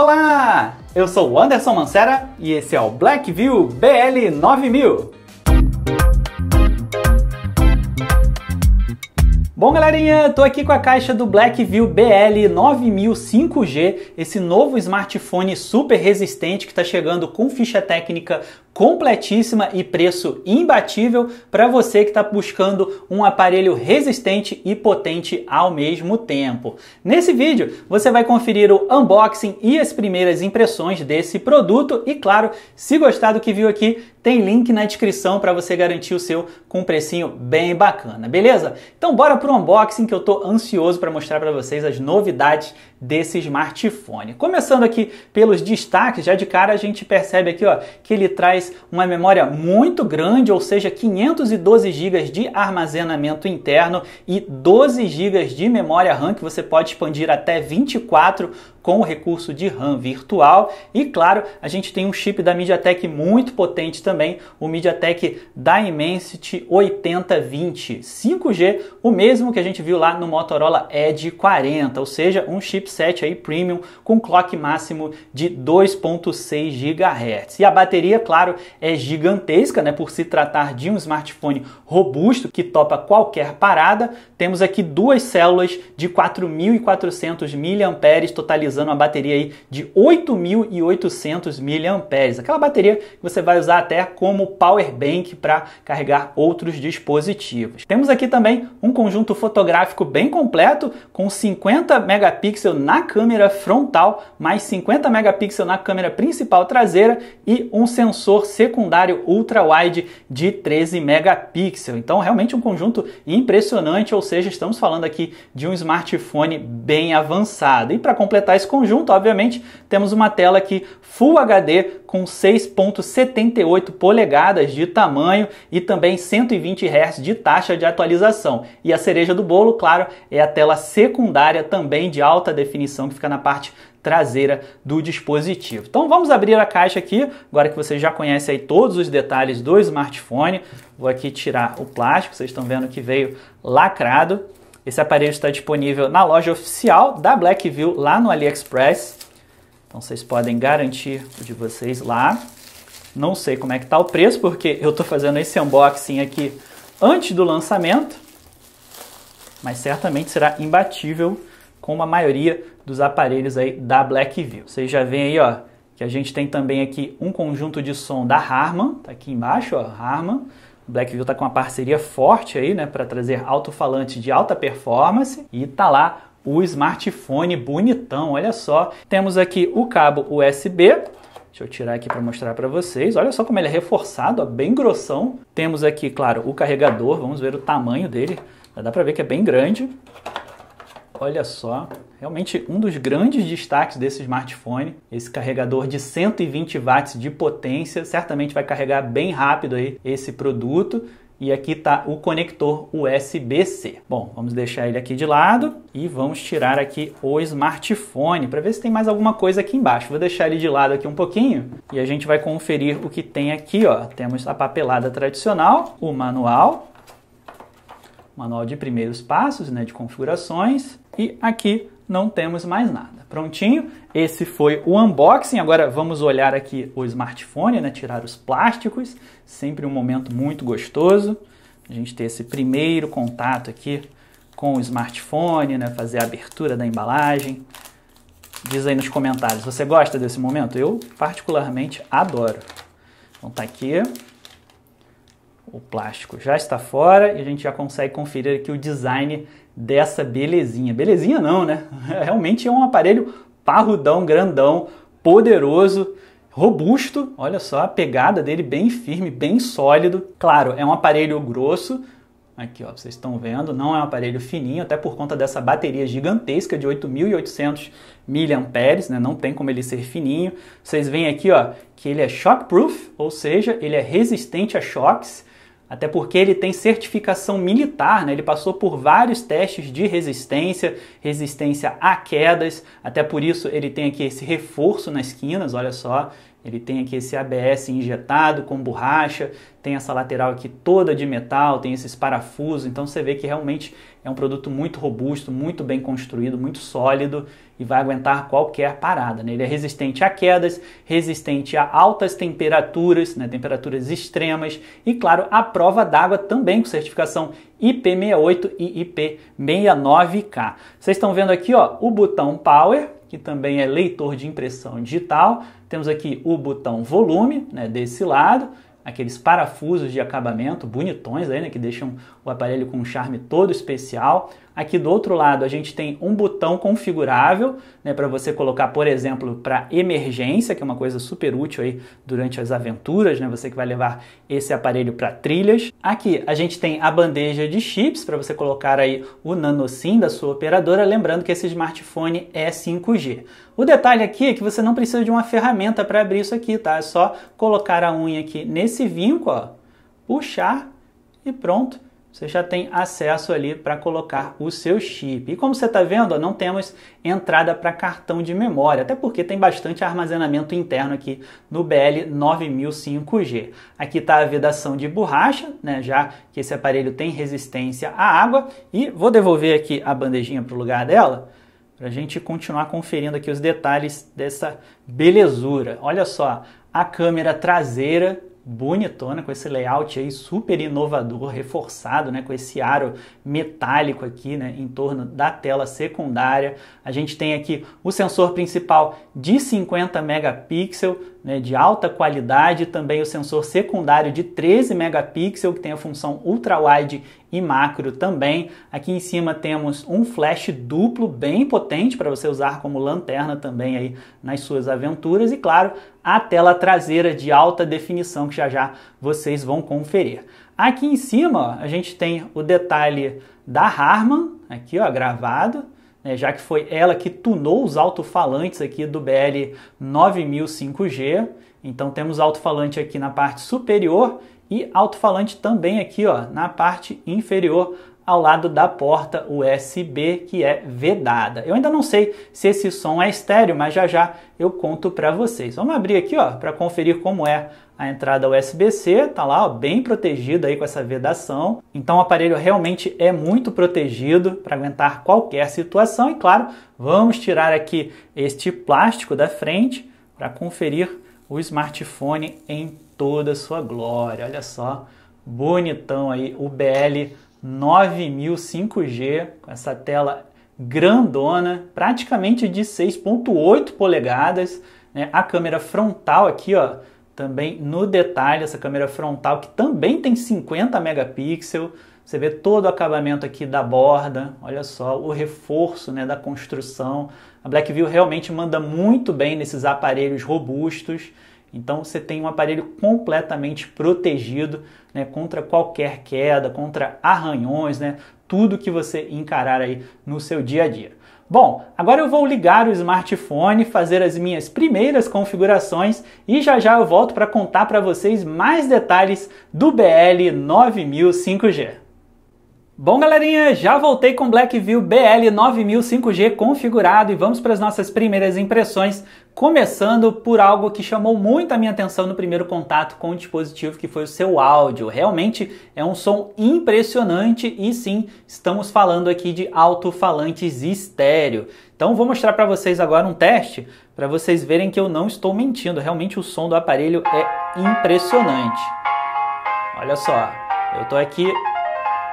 Olá! Eu sou o Anderson Mancera e esse é o Blackview BL9000. Bom, galerinha, tô aqui com a caixa do Blackview BL9000 5G, esse novo smartphone super resistente que está chegando com ficha técnica completíssima e preço imbatível para você que está buscando um aparelho resistente e potente ao mesmo tempo. Nesse vídeo você vai conferir o unboxing e as primeiras impressões desse produto e claro, se gostar do que viu aqui, tem link na descrição para você garantir o seu com um precinho bem bacana, beleza? Então bora para o unboxing que eu estou ansioso para mostrar para vocês as novidades desse smartphone. Começando aqui pelos destaques, já de cara a gente percebe aqui, ó, que ele traz uma memória muito grande, ou seja, 512 GB de armazenamento interno e 12 GB de memória RAM que você pode expandir até 24 com o recurso de RAM virtual e claro, a gente tem um chip da MediaTek muito potente também, o MediaTek Dimensity 8020 5G, o mesmo que a gente viu lá no Motorola Edge 40, ou seja, um chipset aí premium com clock máximo de 2.6 GHz. E a bateria, claro, é gigantesca, né, por se tratar de um smartphone robusto que topa qualquer parada. Temos aqui duas células de 4.400 mAh totalizando usando uma bateria aí de 8.800 mAh. Aquela bateria que você vai usar até como power bank para carregar outros dispositivos. Temos aqui também um conjunto fotográfico bem completo com 50 megapixels na câmera frontal, mais 50 megapixels na câmera principal traseira e um sensor secundário ultra wide de 13 megapixels. Então, realmente um conjunto impressionante, ou seja, estamos falando aqui de um smartphone bem avançado. E para completar esse conjunto, obviamente, temos uma tela aqui Full HD com 6.78 polegadas de tamanho e também 120 Hz de taxa de atualização. E a cereja do bolo, claro, é a tela secundária também de alta definição que fica na parte traseira do dispositivo. Então vamos abrir a caixa aqui, agora que você já conhece aí todos os detalhes do smartphone. Vou aqui tirar o plástico, vocês estão vendo que veio lacrado. Esse aparelho está disponível na loja oficial da Blackview lá no AliExpress. Então vocês podem garantir o de vocês lá. Não sei como é que está o preço, porque eu estou fazendo esse unboxing aqui antes do lançamento, mas certamente será imbatível com a maioria dos aparelhos aí da Blackview. Vocês já veem aí, ó, que a gente tem também aqui um conjunto de som da Harman, tá aqui embaixo, ó, Harman. Blackview está com uma parceria forte aí, né, para trazer alto-falante de alta performance e tá lá o smartphone bonitão, olha só. Temos aqui o cabo USB, Deixa eu tirar aqui para mostrar para vocês. Olha só como ele é reforçado, ó, bem grossão. Temos aqui, claro, o carregador. Vamos ver o tamanho dele. Já dá para ver que é bem grande. Olha só, realmente um dos grandes destaques desse smartphone, esse carregador de 120 watts de potência, certamente vai carregar bem rápido aí esse produto. E aqui está o conector USB-C. Bom, vamos deixar ele aqui de lado e vamos tirar aqui o smartphone para ver se tem mais alguma coisa aqui embaixo. Vou deixar ele de lado aqui um pouquinho e a gente vai conferir o que tem aqui. Ó. Temos a papelada tradicional, o manual, manual de primeiros passos, né, de configurações, e aqui não temos mais nada. Prontinho? Esse foi o unboxing. Agora vamos olhar aqui o smartphone, né? tirar os plásticos. Sempre um momento muito gostoso. A gente ter esse primeiro contato aqui com o smartphone, né? fazer a abertura da embalagem. Diz aí nos comentários, você gosta desse momento? Eu particularmente adoro. Então tá aqui. O plástico já está fora e a gente já consegue conferir aqui o design dessa belezinha. Belezinha não, né? Realmente é um aparelho parrudão, grandão, poderoso, robusto. Olha só a pegada dele bem firme, bem sólido. Claro, é um aparelho grosso. Aqui, ó, vocês estão vendo, não é um aparelho fininho, até por conta dessa bateria gigantesca de 8.800 mAh, né? Não tem como ele ser fininho. Vocês veem aqui, ó, que ele é shockproof, ou seja, ele é resistente a choques até porque ele tem certificação militar, né? ele passou por vários testes de resistência, resistência a quedas, até por isso ele tem aqui esse reforço nas quinas, olha só, ele tem aqui esse ABS injetado com borracha, tem essa lateral aqui toda de metal, tem esses parafusos, então você vê que realmente é um produto muito robusto, muito bem construído, muito sólido e vai aguentar qualquer parada. Né? Ele é resistente a quedas, resistente a altas temperaturas, né? temperaturas extremas e, claro, a prova d'água também com certificação IP68 e IP69K. Vocês estão vendo aqui ó, o botão Power, que também é leitor de impressão digital. Temos aqui o botão volume, né, desse lado, aqueles parafusos de acabamento bonitões aí, né, que deixam o aparelho com um charme todo especial. Aqui do outro lado a gente tem um botão configurável né, para você colocar, por exemplo, para emergência, que é uma coisa super útil aí durante as aventuras, né, você que vai levar esse aparelho para trilhas. Aqui a gente tem a bandeja de chips para você colocar aí o nano SIM da sua operadora, lembrando que esse smartphone é 5G. O detalhe aqui é que você não precisa de uma ferramenta para abrir isso aqui, tá? É só colocar a unha aqui nesse vinco, ó, puxar e pronto você já tem acesso ali para colocar o seu chip. E como você está vendo, não temos entrada para cartão de memória, até porque tem bastante armazenamento interno aqui no bl 9005 g Aqui está a vedação de borracha, né, já que esse aparelho tem resistência à água. E vou devolver aqui a bandejinha para o lugar dela, para a gente continuar conferindo aqui os detalhes dessa belezura. Olha só, a câmera traseira bonitona, com esse layout aí super inovador, reforçado, né, com esse aro metálico aqui, né, em torno da tela secundária. A gente tem aqui o sensor principal de 50 megapixels, né, de alta qualidade, também o sensor secundário de 13 megapixels, que tem a função ultra-wide e macro também. Aqui em cima temos um flash duplo bem potente para você usar como lanterna também aí nas suas aventuras e claro, a tela traseira de alta definição que já já vocês vão conferir. Aqui em cima ó, a gente tem o detalhe da Harman, aqui ó, gravado, né, já que foi ela que tunou os alto-falantes aqui do BL 9000 5G. Então temos alto-falante aqui na parte superior e alto-falante também aqui ó, na parte inferior ao lado da porta USB que é vedada. Eu ainda não sei se esse som é estéreo, mas já já eu conto para vocês. Vamos abrir aqui, ó, para conferir como é a entrada USB-C, tá lá, ó, bem protegida aí com essa vedação. Então o aparelho realmente é muito protegido para aguentar qualquer situação e claro, vamos tirar aqui este plástico da frente para conferir o smartphone em toda a sua glória. Olha só, bonitão aí o BL 9000 5G, com essa tela grandona, praticamente de 6.8 polegadas, né? a câmera frontal aqui, ó, também no detalhe, essa câmera frontal que também tem 50 megapixels, você vê todo o acabamento aqui da borda, olha só o reforço né, da construção. A Blackview realmente manda muito bem nesses aparelhos robustos então você tem um aparelho completamente protegido né, contra qualquer queda, contra arranhões, né, tudo que você encarar aí no seu dia a dia. Bom, agora eu vou ligar o smartphone, fazer as minhas primeiras configurações e já já eu volto para contar para vocês mais detalhes do BL 9000 5G. Bom, galerinha, já voltei com Blackview BL9000 5G configurado e vamos para as nossas primeiras impressões, começando por algo que chamou muito a minha atenção no primeiro contato com o dispositivo, que foi o seu áudio. Realmente é um som impressionante e sim, estamos falando aqui de alto-falantes estéreo. Então vou mostrar para vocês agora um teste para vocês verem que eu não estou mentindo, realmente o som do aparelho é impressionante. Olha só, eu estou aqui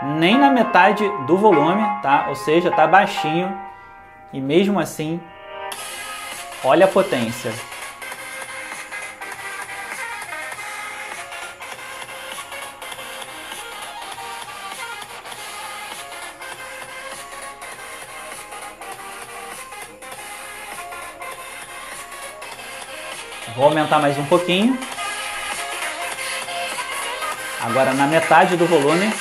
nem na metade do volume, tá? Ou seja, tá baixinho e mesmo assim, olha a potência. Vou aumentar mais um pouquinho. Agora na metade do volume.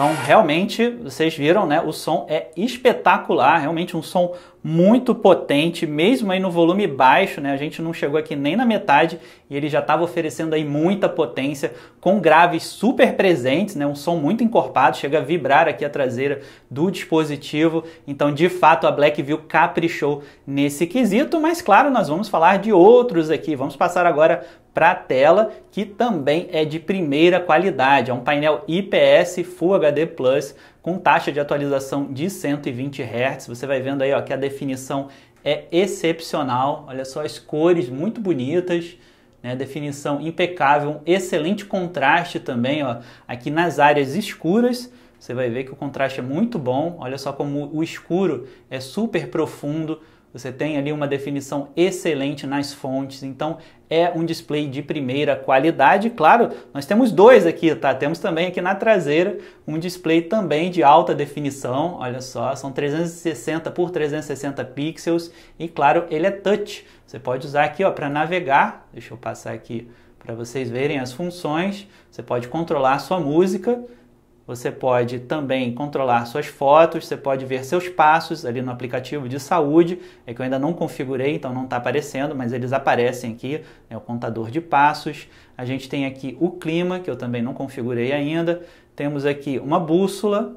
Então, realmente, vocês viram, né? O som é espetacular, realmente um som muito potente, mesmo aí no volume baixo, né? A gente não chegou aqui nem na metade e ele já estava oferecendo aí muita potência com graves super presentes, né? Um som muito encorpado, chega a vibrar aqui a traseira do dispositivo. Então, de fato, a Blackview caprichou nesse quesito, mas claro, nós vamos falar de outros aqui. Vamos passar agora para a tela, que também é de primeira qualidade. É um painel IPS Full HD Plus com taxa de atualização de 120 Hz. Você vai vendo aí ó, que a definição é excepcional. Olha só as cores muito bonitas. Né, definição impecável, excelente contraste também, ó, aqui nas áreas escuras, você vai ver que o contraste é muito bom. Olha só como o escuro é super profundo. Você tem ali uma definição excelente nas fontes, então é um display de primeira qualidade. Claro, nós temos dois aqui, tá? Temos também aqui na traseira um display também de alta definição. Olha só, são 360 por 360 pixels e claro, ele é touch. Você pode usar aqui, ó, para navegar. Deixa eu passar aqui para vocês verem as funções. Você pode controlar a sua música você pode também controlar suas fotos, você pode ver seus passos ali no aplicativo de saúde, é que eu ainda não configurei, então não está aparecendo, mas eles aparecem aqui, É o contador de passos. A gente tem aqui o clima, que eu também não configurei ainda. Temos aqui uma bússola,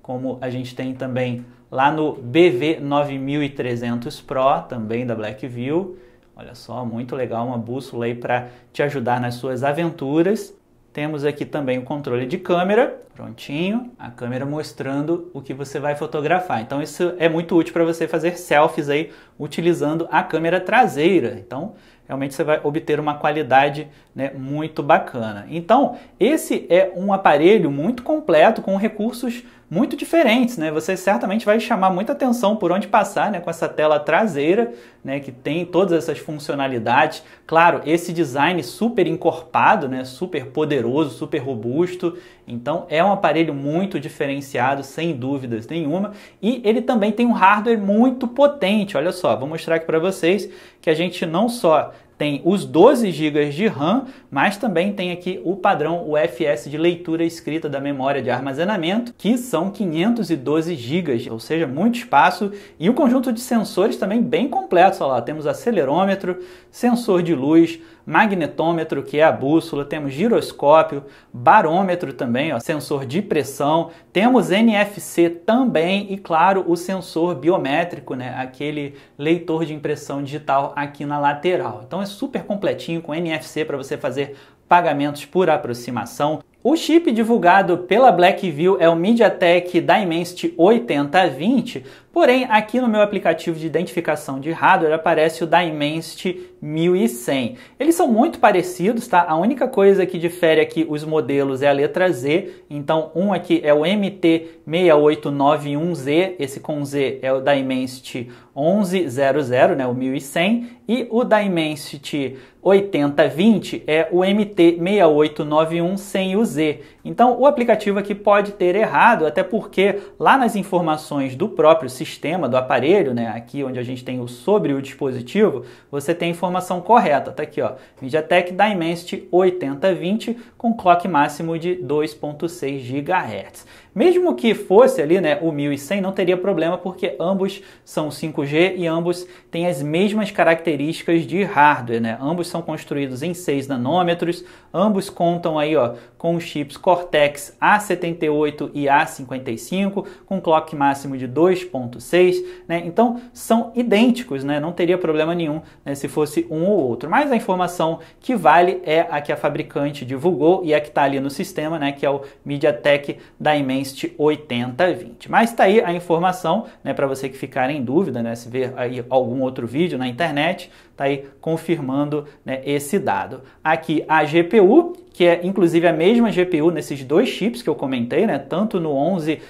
como a gente tem também lá no BV9300 Pro, também da Blackview. Olha só, muito legal, uma bússola aí para te ajudar nas suas aventuras. Temos aqui também o controle de câmera, prontinho, a câmera mostrando o que você vai fotografar. Então isso é muito útil para você fazer selfies aí utilizando a câmera traseira. Então realmente você vai obter uma qualidade né, muito bacana. Então esse é um aparelho muito completo com recursos muito diferentes, né? Você certamente vai chamar muita atenção por onde passar, né? Com essa tela traseira, né? Que tem todas essas funcionalidades. Claro, esse design super encorpado, né? Super poderoso, super robusto. Então é um aparelho muito diferenciado, sem dúvidas nenhuma. E ele também tem um hardware muito potente. Olha só, vou mostrar aqui para vocês que a gente não só tem os 12 GB de RAM, mas também tem aqui o padrão UFS de leitura escrita da memória de armazenamento, que são 512 GB, ou seja, muito espaço, e o um conjunto de sensores também bem completo, olha lá, temos acelerômetro, sensor de luz, magnetômetro, que é a bússola, temos giroscópio, barômetro também, ó, sensor de pressão, temos NFC também e, claro, o sensor biométrico, né, aquele leitor de impressão digital aqui na lateral. Então é super completinho com NFC para você fazer pagamentos por aproximação. O chip divulgado pela Blackview é o MediaTek Dimensity 8020, Porém, aqui no meu aplicativo de identificação de hardware aparece o Dimensity 1100. Eles são muito parecidos, tá? A única coisa que difere aqui os modelos é a letra Z. Então, um aqui é o MT6891Z, esse com Z é o Dimensity 1100, né, o 1100, e o Dimensity 8020 é o MT6891 sem o Z. Então, o aplicativo aqui pode ter errado, até porque lá nas informações do próprio sistema, do aparelho, né, aqui onde a gente tem o sobre o dispositivo, você tem a informação correta. Tá aqui, ó, MediaTek Dimensity 8020 com clock máximo de 2.6 GHz. Mesmo que fosse ali, né, o 1100 não teria problema porque ambos são 5G e ambos têm as mesmas características de hardware, né? Ambos são construídos em 6 nanômetros, ambos contam aí, ó, com chips Cortex A78 e A55 com clock máximo de 2.6, né? Então, são idênticos, né? Não teria problema nenhum, né, se fosse um ou outro. Mas a informação que vale é a que a fabricante divulgou e a que está ali no sistema, né, que é o MediaTek da Dimensity este 80-20. Mas está aí a informação, né, para você que ficar em dúvida, né, se ver aí algum outro vídeo na internet, está aí confirmando né, esse dado. Aqui a GPU, que é inclusive a mesma GPU nesses dois chips que eu comentei, né, tanto no 1100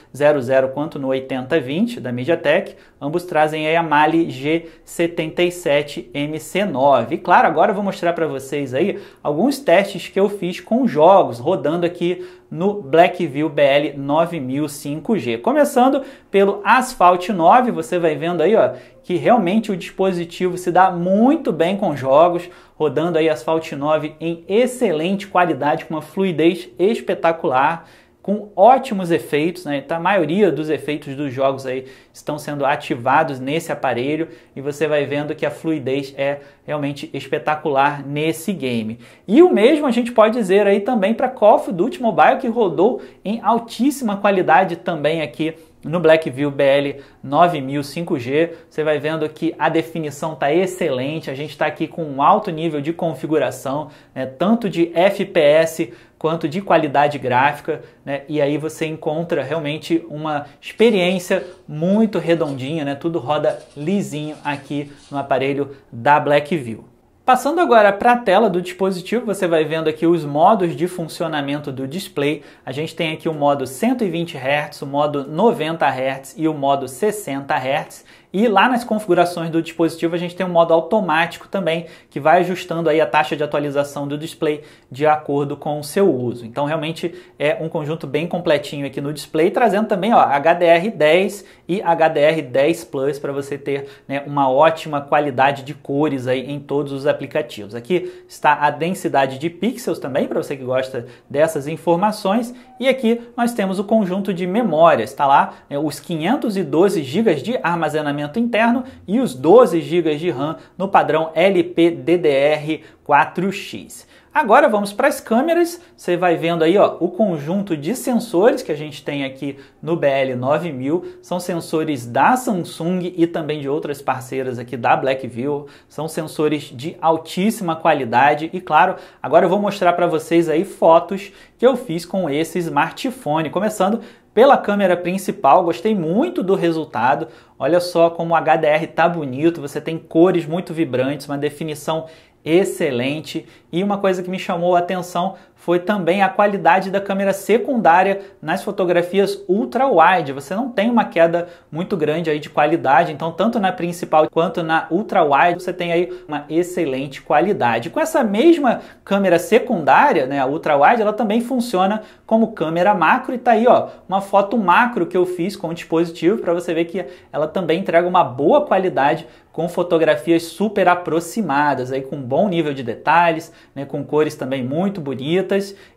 quanto no 8020 da MediaTek, ambos trazem aí a Mali G77MC9. E claro, agora eu vou mostrar para vocês aí alguns testes que eu fiz com jogos, rodando aqui no Blackview BL 9000 5G. Começando pelo Asphalt 9, você vai vendo aí, ó, que realmente o dispositivo se dá muito bem com jogos, rodando aí Asphalt 9 em excelente qualidade, com uma fluidez espetacular, com ótimos efeitos, né? Então, a maioria dos efeitos dos jogos aí estão sendo ativados nesse aparelho e você vai vendo que a fluidez é realmente espetacular nesse game. E o mesmo a gente pode dizer aí também para Call of Duty Mobile que rodou em altíssima qualidade também aqui no Blackview BL 9000 5G, você vai vendo que a definição está excelente, a gente está aqui com um alto nível de configuração, né, tanto de FPS quanto de qualidade gráfica, né, e aí você encontra realmente uma experiência muito redondinha, né, tudo roda lisinho aqui no aparelho da Blackview. Passando agora para a tela do dispositivo, você vai vendo aqui os modos de funcionamento do display. A gente tem aqui o modo 120 Hz, o modo 90 Hz e o modo 60 Hz. E lá nas configurações do dispositivo a gente tem um modo automático também que vai ajustando aí a taxa de atualização do display de acordo com o seu uso. Então realmente é um conjunto bem completinho aqui no display, trazendo também ó, HDR10 e HDR10 Plus para você ter né, uma ótima qualidade de cores aí em todos os aplicativos. Aqui está a densidade de pixels também para você que gosta dessas informações e aqui nós temos o conjunto de memórias, está lá né, os 512 GB de armazenamento armazenamento interno e os 12 GB de RAM no padrão LPDDR4X. Agora vamos para as câmeras. Você vai vendo aí ó, o conjunto de sensores que a gente tem aqui no BL9000. São sensores da Samsung e também de outras parceiras aqui da Blackview. São sensores de altíssima qualidade. E claro, agora eu vou mostrar para vocês aí fotos que eu fiz com esse smartphone. Começando pela câmera principal. Gostei muito do resultado. Olha só como o HDR tá bonito, você tem cores muito vibrantes, uma definição excelente. E uma coisa que me chamou a atenção foi também a qualidade da câmera secundária nas fotografias ultra wide. Você não tem uma queda muito grande aí de qualidade, então tanto na principal quanto na ultra wide você tem aí uma excelente qualidade. Com essa mesma câmera secundária, né, a ultra wide, ela também funciona como câmera macro e tá aí, ó, uma foto macro que eu fiz com o dispositivo para você ver que ela também entrega uma boa qualidade com fotografias super aproximadas aí com bom nível de detalhes, né, com cores também muito bonitas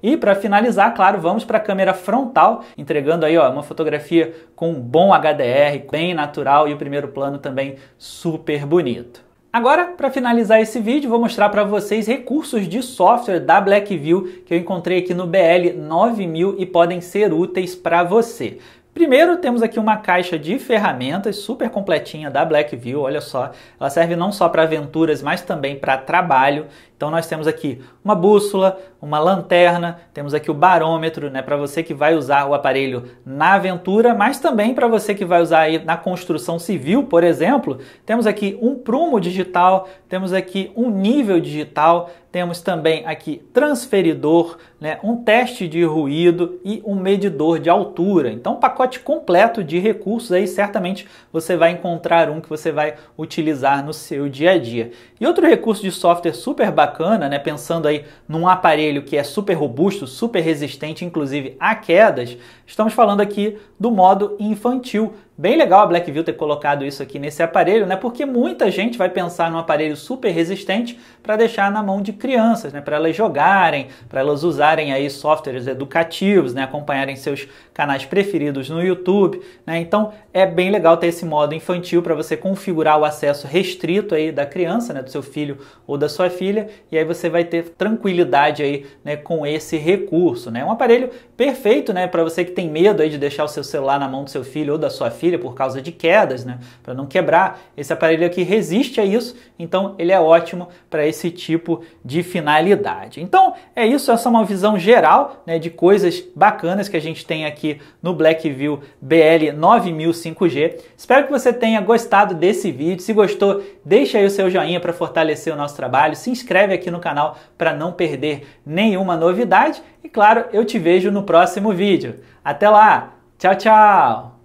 e para finalizar, claro, vamos para a câmera frontal, entregando aí ó, uma fotografia com um bom HDR, bem natural e o primeiro plano também super bonito. Agora, para finalizar esse vídeo, vou mostrar para vocês recursos de software da Blackview que eu encontrei aqui no BL 9000 e podem ser úteis para você. Primeiro, temos aqui uma caixa de ferramentas super completinha da Blackview, olha só. Ela serve não só para aventuras, mas também para trabalho. Então nós temos aqui uma bússola, uma lanterna, temos aqui o barômetro, né, para você que vai usar o aparelho na aventura, mas também para você que vai usar aí na construção civil, por exemplo. Temos aqui um prumo digital, temos aqui um nível digital, temos também aqui transferidor, né, um teste de ruído e um medidor de altura. Então, um pacote completo de recursos aí, certamente você vai encontrar um que você vai utilizar no seu dia a dia. E outro recurso de software super bacana, né, pensando aí num aparelho que é super robusto, super resistente, inclusive a quedas, estamos falando aqui do modo infantil Bem legal a Blackview ter colocado isso aqui nesse aparelho, né? Porque muita gente vai pensar num aparelho super resistente para deixar na mão de crianças, né? Para elas jogarem, para elas usarem aí softwares educativos, né? Acompanharem seus canais preferidos no YouTube, né? Então é bem legal ter esse modo infantil para você configurar o acesso restrito aí da criança, né? Do seu filho ou da sua filha, e aí você vai ter tranquilidade aí, né? Com esse recurso, né? Um aparelho perfeito, né? Para você que tem medo aí de deixar o seu celular na mão do seu filho ou da sua filha por causa de quedas, né? Para não quebrar. Esse aparelho aqui resiste a isso, então ele é ótimo para esse tipo de finalidade. Então é isso, essa é uma visão geral né, de coisas bacanas que a gente tem aqui no Blackview BL 9000 5G. Espero que você tenha gostado desse vídeo. Se gostou, deixa aí o seu joinha para fortalecer o nosso trabalho. Se inscreve aqui no canal para não perder nenhuma novidade. E claro, eu te vejo no próximo vídeo. Até lá! Tchau, tchau!